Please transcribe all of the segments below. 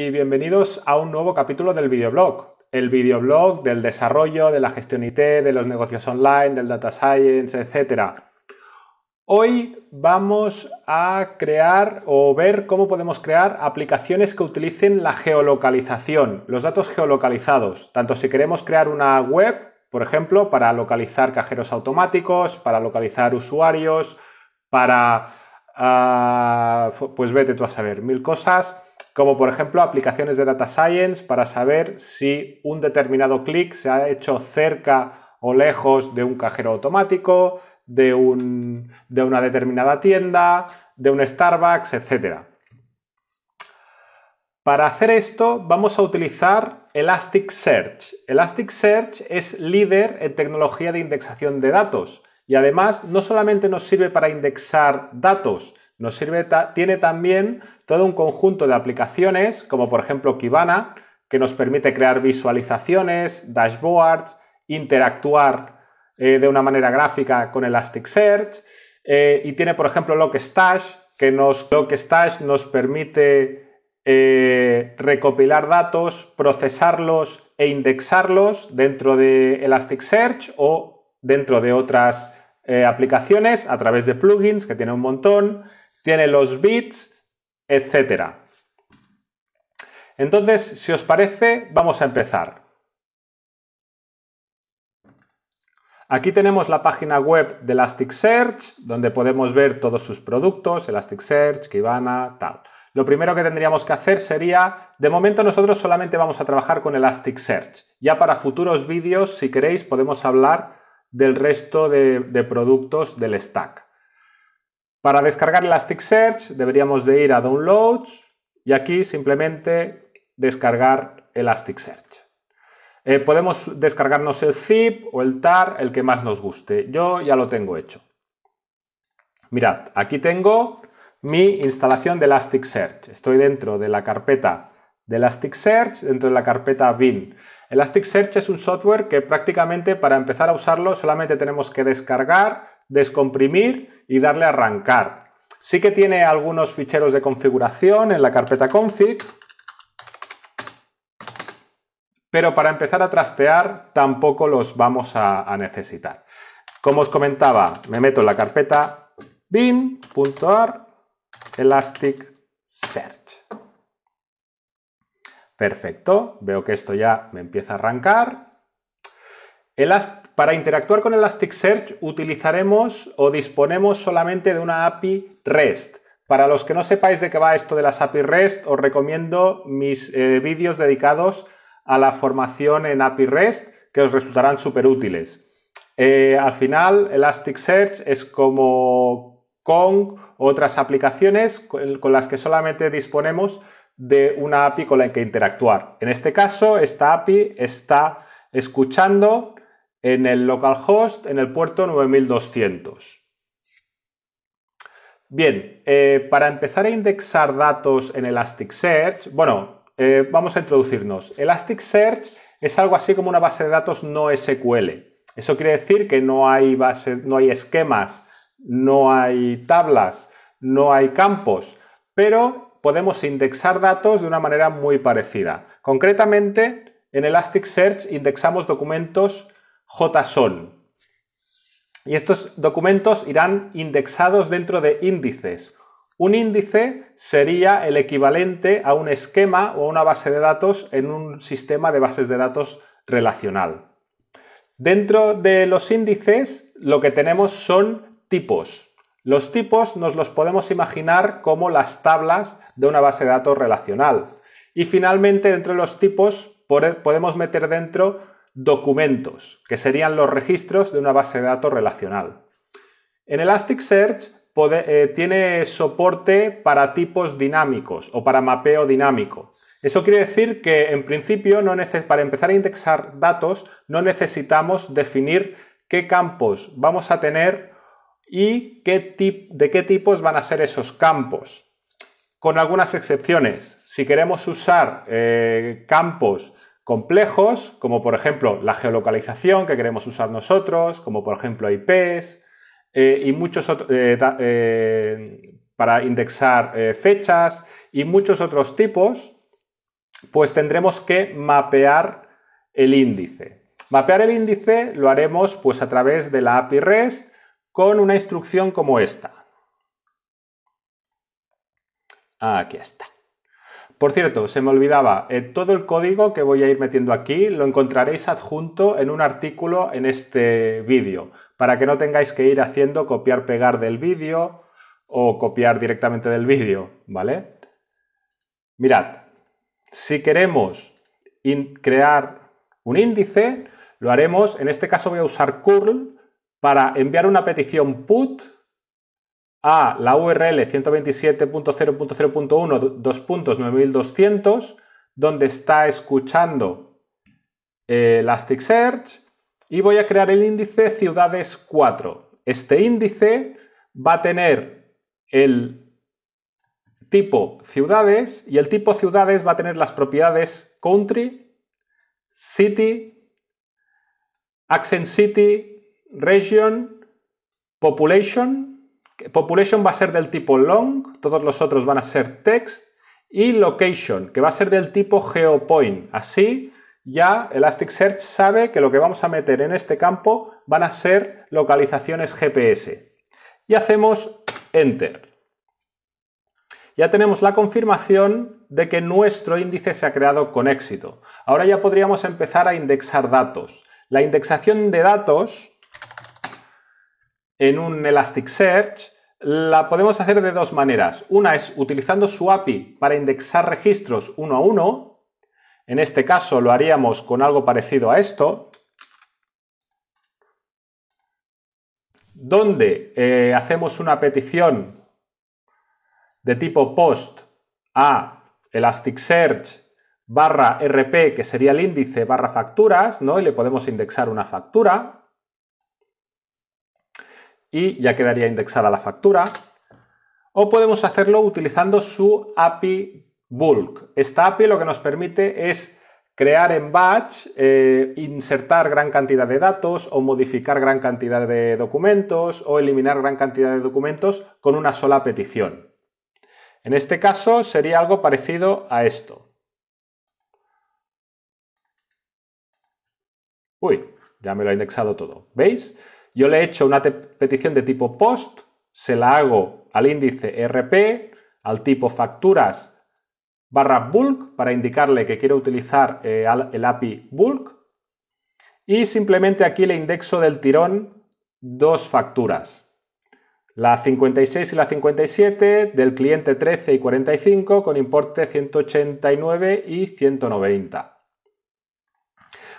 y bienvenidos a un nuevo capítulo del videoblog. El videoblog del desarrollo, de la gestión IT, de los negocios online, del data science, etc. Hoy vamos a crear o ver cómo podemos crear aplicaciones que utilicen la geolocalización, los datos geolocalizados, tanto si queremos crear una web, por ejemplo, para localizar cajeros automáticos, para localizar usuarios, para... Ah, pues vete tú a saber, mil cosas como por ejemplo aplicaciones de data science para saber si un determinado clic se ha hecho cerca o lejos de un cajero automático, de, de una determinada tienda, de un Starbucks, etc. Para hacer esto vamos a utilizar Elasticsearch. Elasticsearch es líder en tecnología de indexación de datos y además no solamente nos sirve para indexar datos, sirve, tiene también todo un conjunto de aplicaciones, como por ejemplo Kibana, que nos permite crear visualizaciones, dashboards, interactuar eh, de una manera gráfica con Elasticsearch. Eh, y tiene, por ejemplo, Lockstash, que nos, nos permite eh, recopilar datos, procesarlos e indexarlos dentro de Elasticsearch o dentro de otras aplicaciones a través de plugins, que tiene un montón tiene los bits, etcétera. Entonces, si os parece, vamos a empezar. Aquí tenemos la página web de Elasticsearch, donde podemos ver todos sus productos, Elasticsearch, Kibana, tal. Lo primero que tendríamos que hacer sería, de momento nosotros solamente vamos a trabajar con Elasticsearch. Ya para futuros vídeos, si queréis, podemos hablar del resto de productos del stack. Para descargar Elasticsearch deberíamos de ir a Downloads y aquí simplemente descargar Elasticsearch. Eh, podemos descargarnos el zip o el tar, el que más nos guste. Yo ya lo tengo hecho. Mirad, aquí tengo mi instalación de Elasticsearch. Estoy dentro de la carpeta de Elasticsearch, dentro de la carpeta bin. Elasticsearch es un software que prácticamente para empezar a usarlo solamente tenemos que descargar descomprimir y darle a arrancar. Sí que tiene algunos ficheros de configuración en la carpeta config, pero para empezar a trastear tampoco los vamos a, necesitar. Como os comentaba, me meto en la carpeta bin.ar elasticsearch. Perfecto, veo que esto ya me empieza a arrancar para interactuar con Elasticsearch utilizaremos o disponemos solamente de una API REST. Para los que no sepáis de qué va esto de las API REST, os recomiendo mis eh, vídeos dedicados a la formación en API REST, que os resultarán súper útiles. Eh, al final, Elasticsearch es como Kong otras aplicaciones con las que solamente disponemos de una API con la que interactuar. En este caso, esta API está escuchando en el localhost, en el puerto 9200. Bien, eh, para empezar a indexar datos en Elasticsearch, bueno, eh, vamos a introducirnos. Elasticsearch es algo así como una base de datos no SQL. Eso quiere decir que no hay bases, no hay esquemas, no hay tablas, no hay campos, pero podemos indexar datos de una manera muy parecida. Concretamente, en Elasticsearch indexamos documentos JSON. Y estos documentos irán indexados dentro de índices. Un índice sería el equivalente a un esquema o a una base de datos en un sistema de bases de datos relacional. Dentro de los índices lo que tenemos son tipos. Los tipos nos los podemos imaginar como las tablas de una base de datos relacional. Y finalmente dentro de los tipos podemos meter dentro documentos, que serían los registros de una base de datos relacional. En Elasticsearch eh, tiene soporte para tipos dinámicos o para mapeo dinámico. Eso quiere decir que, en principio, no para empezar a indexar datos, no necesitamos definir qué campos vamos a tener y qué de qué tipos van a ser esos campos. Con algunas excepciones, si queremos usar eh, campos complejos, como por ejemplo la geolocalización que queremos usar nosotros, como por ejemplo IPs e eh, y muchos eh, eh, para indexar fechas y muchos otros tipos, pues tendremos que mapear el índice. Mapear el índice lo haremos pues a través de la API REST con una instrucción como esta. Aquí está. Por cierto, se me olvidaba, eh, todo el código que voy a ir metiendo aquí lo encontraréis adjunto en un artículo en este vídeo, para que no tengáis que ir haciendo copiar-pegar del vídeo o copiar directamente del vídeo, ¿vale? Mirad, si queremos crear un índice, lo haremos, en este caso voy a usar curl para enviar una petición put a la URL 127.0.0.1, 2.9200, donde está escuchando eh, Elasticsearch y voy a crear el índice ciudades 4. Este índice va a tener el tipo ciudades y el tipo ciudades va a tener las propiedades country, city, accent city, region, population Population va a ser del tipo long, todos los otros van a ser text y location, que va a ser del tipo geopoint. Así ya Elasticsearch sabe que lo que vamos a meter en este campo van a ser localizaciones GPS. Y hacemos enter. Ya tenemos la confirmación de que nuestro índice se ha creado con éxito. Ahora ya podríamos empezar a indexar datos. La indexación de datos en un Elasticsearch la podemos hacer de dos maneras. Una es utilizando su API para indexar registros uno a uno. En este caso lo haríamos con algo parecido a esto, donde eh, hacemos una petición de tipo post a Elasticsearch barra RP, que sería el índice barra facturas, ¿no? Y le podemos indexar una factura y ya quedaría indexada la factura. O podemos hacerlo utilizando su API Bulk. Esta API lo que nos permite es crear en batch, eh, insertar gran cantidad de datos o modificar gran cantidad de documentos o eliminar gran cantidad de documentos con una sola petición. En este caso sería algo parecido a esto. Uy, ya me lo ha indexado todo. ¿Veis? Yo le he hecho una petición de tipo post, se la hago al índice RP, al tipo facturas barra bulk para indicarle que quiero utilizar eh, el API bulk y simplemente aquí le indexo del tirón dos facturas. La 56 y la 57 del cliente 13 y 45 con importe 189 y 190.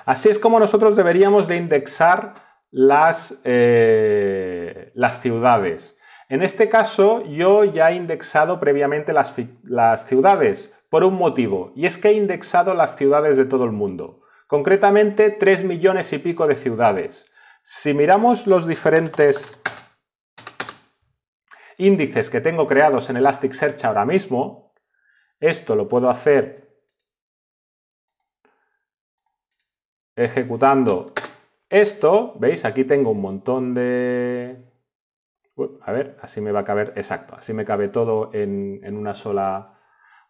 Así es como nosotros deberíamos de indexar las, eh, las ciudades. En este caso, yo ya he indexado previamente las, las ciudades por un motivo, y es que he indexado las ciudades de todo el mundo, concretamente 3 millones y pico de ciudades. Si miramos los diferentes índices que tengo creados en Elasticsearch ahora mismo, esto lo puedo hacer ejecutando esto, veis, aquí tengo un montón de... a ver, así me va a caber, exacto, así me cabe todo en, en una sola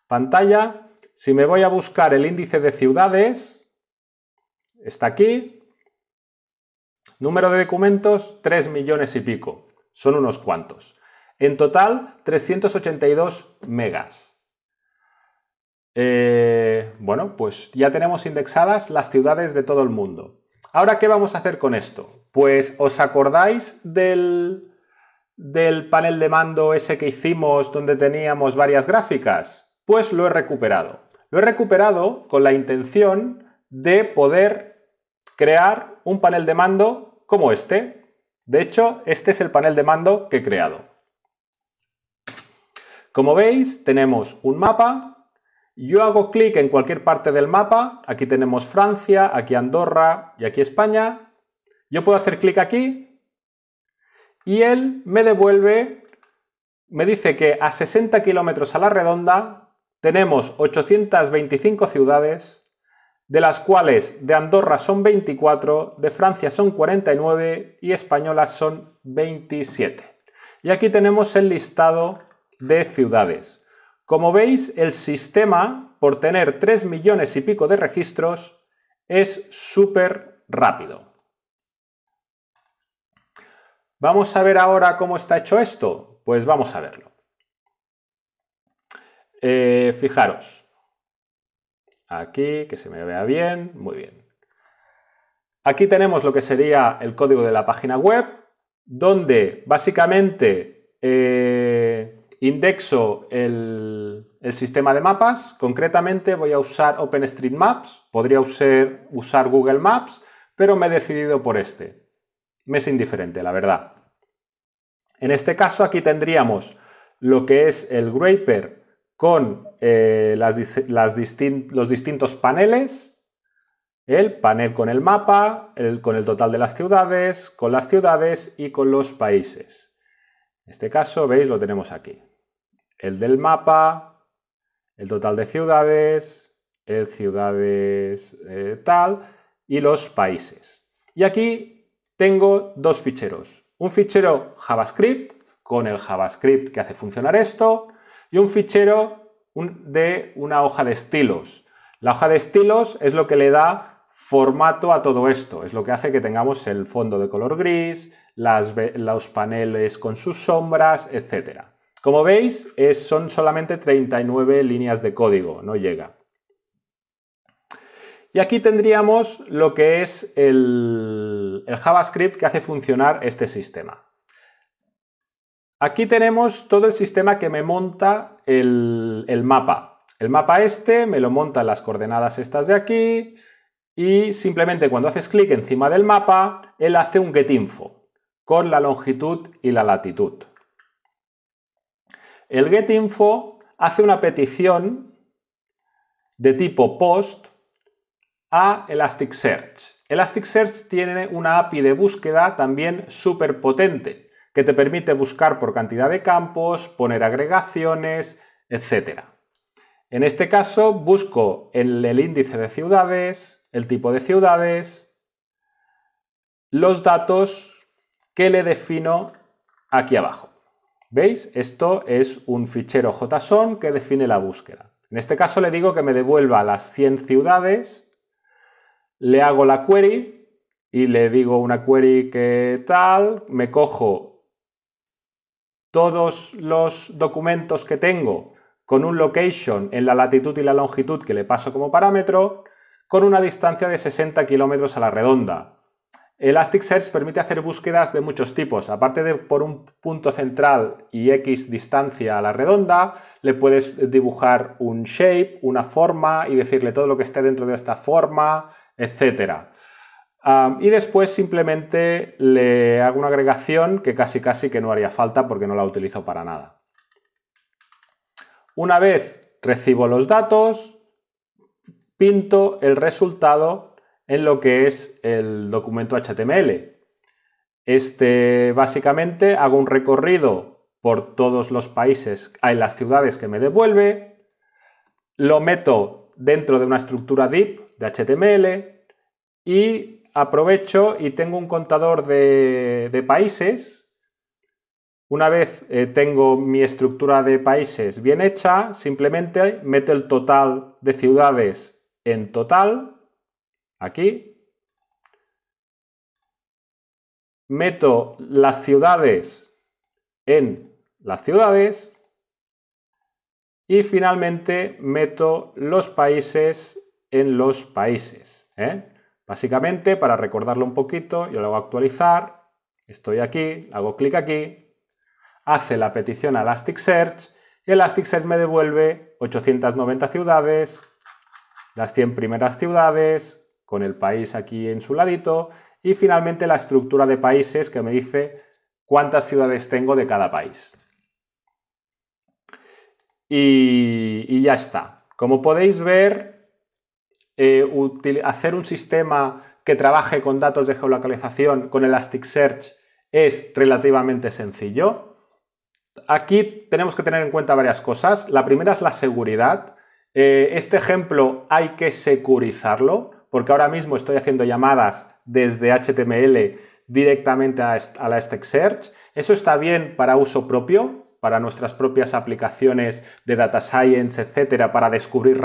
pantalla. Si me voy a buscar el índice de ciudades, está aquí. Número de documentos, 3 millones y pico. Son unos cuantos. En total, 382 megas. Eh, bueno, pues ya tenemos indexadas las ciudades de todo el mundo. Ahora, ¿qué vamos a hacer con esto? Pues, ¿os acordáis del, del panel de mando ese que hicimos donde teníamos varias gráficas? Pues lo he recuperado. Lo he recuperado con la intención de poder crear un panel de mando como este. De hecho, este es el panel de mando que he creado. Como veis, tenemos un mapa yo hago clic en cualquier parte del mapa, aquí tenemos Francia, aquí Andorra y aquí España. Yo puedo hacer clic aquí y él me devuelve, me dice que a 60 kilómetros a la redonda tenemos 825 ciudades, de las cuales de Andorra son 24, de Francia son 49 y españolas son 27. Y aquí tenemos el listado de ciudades. Como veis, el sistema, por tener 3 millones y pico de registros, es súper rápido. Vamos a ver ahora cómo está hecho esto. Pues vamos a verlo. Eh, fijaros. Aquí, que se me vea bien. Muy bien. Aquí tenemos lo que sería el código de la página web, donde básicamente eh, Indexo el, sistema de mapas. Concretamente voy a usar OpenStreetMaps. Podría usar, Google Maps, pero me he decidido por este. Me es indiferente, la verdad. En este caso aquí tendríamos lo que es el Graper con eh, los distintos paneles, el panel con el mapa, con el total de las ciudades, con las ciudades y con los países. En este caso, veis, lo tenemos aquí el del mapa, el total de ciudades, el ciudades eh, tal y los países. Y aquí tengo dos ficheros. Un fichero JavaScript con el JavaScript que hace funcionar esto y un fichero de una hoja de estilos. La hoja de estilos es lo que le da formato a todo esto, es lo que hace que tengamos el fondo de color gris, las, los paneles con sus sombras, etc. Como veis, son solamente 39 líneas de código, no llega. Y aquí tendríamos lo que es el, JavaScript que hace funcionar este sistema. Aquí tenemos todo el sistema que me monta el, el mapa. El mapa este me lo montan las coordenadas estas de aquí y simplemente cuando haces clic encima del mapa, él hace un getinfo con la longitud y la latitud el getInfo hace una petición de tipo post a Elasticsearch. Elasticsearch tiene una API de búsqueda también súper potente que te permite buscar por cantidad de campos, poner agregaciones, etc. En este caso busco el, el índice de ciudades, el tipo de ciudades, los datos que le defino aquí abajo. ¿Veis? Esto es un fichero JSON que define la búsqueda. En este caso le digo que me devuelva las 100 ciudades, le hago la query y le digo una query que tal, me cojo todos los documentos que tengo con un location en la latitud y la longitud que le paso como parámetro, con una distancia de 60 kilómetros a la redonda, Elasticsearch permite hacer búsquedas de muchos tipos. Aparte de por un punto central y X distancia a la redonda, le puedes dibujar un shape, una forma y decirle todo lo que esté dentro de esta forma, etc. y después simplemente le hago una agregación que casi casi que no haría falta porque no la utilizo para nada. Una vez recibo los datos, pinto el resultado en lo que es el documento HTML. Este, básicamente, hago un recorrido por todos los países, en las ciudades que me devuelve, lo meto dentro de una estructura DIP de HTML y aprovecho y tengo un contador de, países. Una vez eh, tengo mi estructura de países bien hecha, simplemente meto el total de ciudades en total Aquí. Meto las ciudades en las ciudades. Y finalmente meto los países en los países. ¿eh? Básicamente, para recordarlo un poquito, yo lo hago actualizar, estoy aquí, hago clic aquí, hace la petición a Elasticsearch y Elasticsearch me devuelve 890 ciudades, las 100 primeras ciudades, con el país aquí en su ladito. Y finalmente la estructura de países que me dice cuántas ciudades tengo de cada país. Y, ya está. Como podéis ver, eh, hacer un sistema que trabaje con datos de geolocalización con Elasticsearch es relativamente sencillo. Aquí tenemos que tener en cuenta varias cosas. La primera es la seguridad. Eh, este ejemplo hay que securizarlo porque ahora mismo estoy haciendo llamadas desde HTML directamente a, la Stack Search, Eso está bien para uso propio, para nuestras propias aplicaciones de data science, etcétera, para descubrir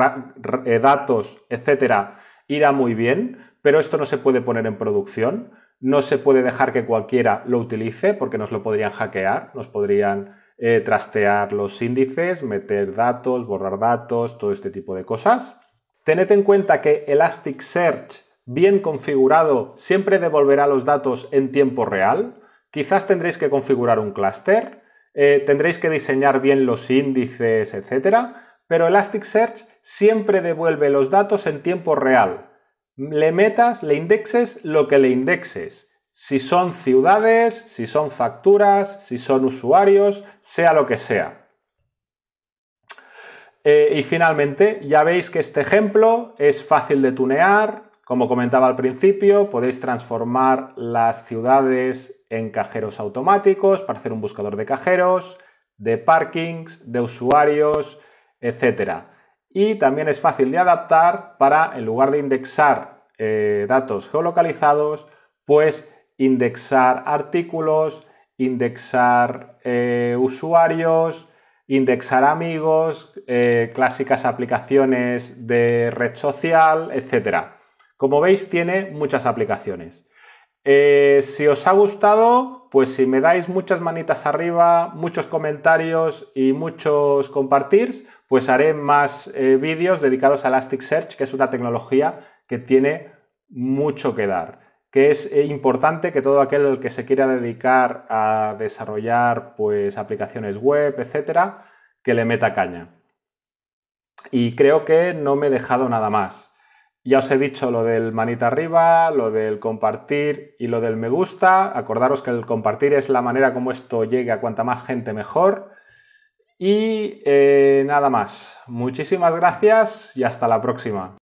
eh, datos, etcétera, irá muy bien, pero esto no se puede poner en producción, no se puede dejar que cualquiera lo utilice porque nos lo podrían hackear, nos podrían eh, trastear los índices, meter datos, borrar datos, todo este tipo de cosas. Tened en cuenta que Elasticsearch bien configurado siempre devolverá los datos en tiempo real. Quizás tendréis que configurar un clúster, eh, tendréis que diseñar bien los índices, etc. Pero Elasticsearch siempre devuelve los datos en tiempo real. Le metas, le indexes lo que le indexes. Si son ciudades, si son facturas, si son usuarios, sea lo que sea. Eh, y finalmente, ya veis que este ejemplo es fácil de tunear. Como comentaba al principio, podéis transformar las ciudades en cajeros automáticos para hacer un buscador de cajeros, de parkings, de usuarios, etc. Y también es fácil de adaptar para, en lugar de indexar eh, datos geolocalizados, pues indexar artículos, indexar eh, usuarios, indexar amigos, eh, clásicas aplicaciones de red social, etc. Como veis, tiene muchas aplicaciones. Eh, si os ha gustado, pues si me dais muchas manitas arriba, muchos comentarios y muchos compartirs, pues haré más eh, vídeos dedicados a Elasticsearch, que es una tecnología que tiene mucho que dar que es eh, importante que todo aquel que se quiera dedicar a desarrollar pues, aplicaciones web, etcétera, que le meta caña. Y creo que no me he dejado nada más. Ya os he dicho lo del manita arriba, lo del compartir y lo del me gusta. Acordaros que el compartir es la manera como esto llegue a cuanta más gente mejor. Y eh, nada más. Muchísimas gracias y hasta la próxima.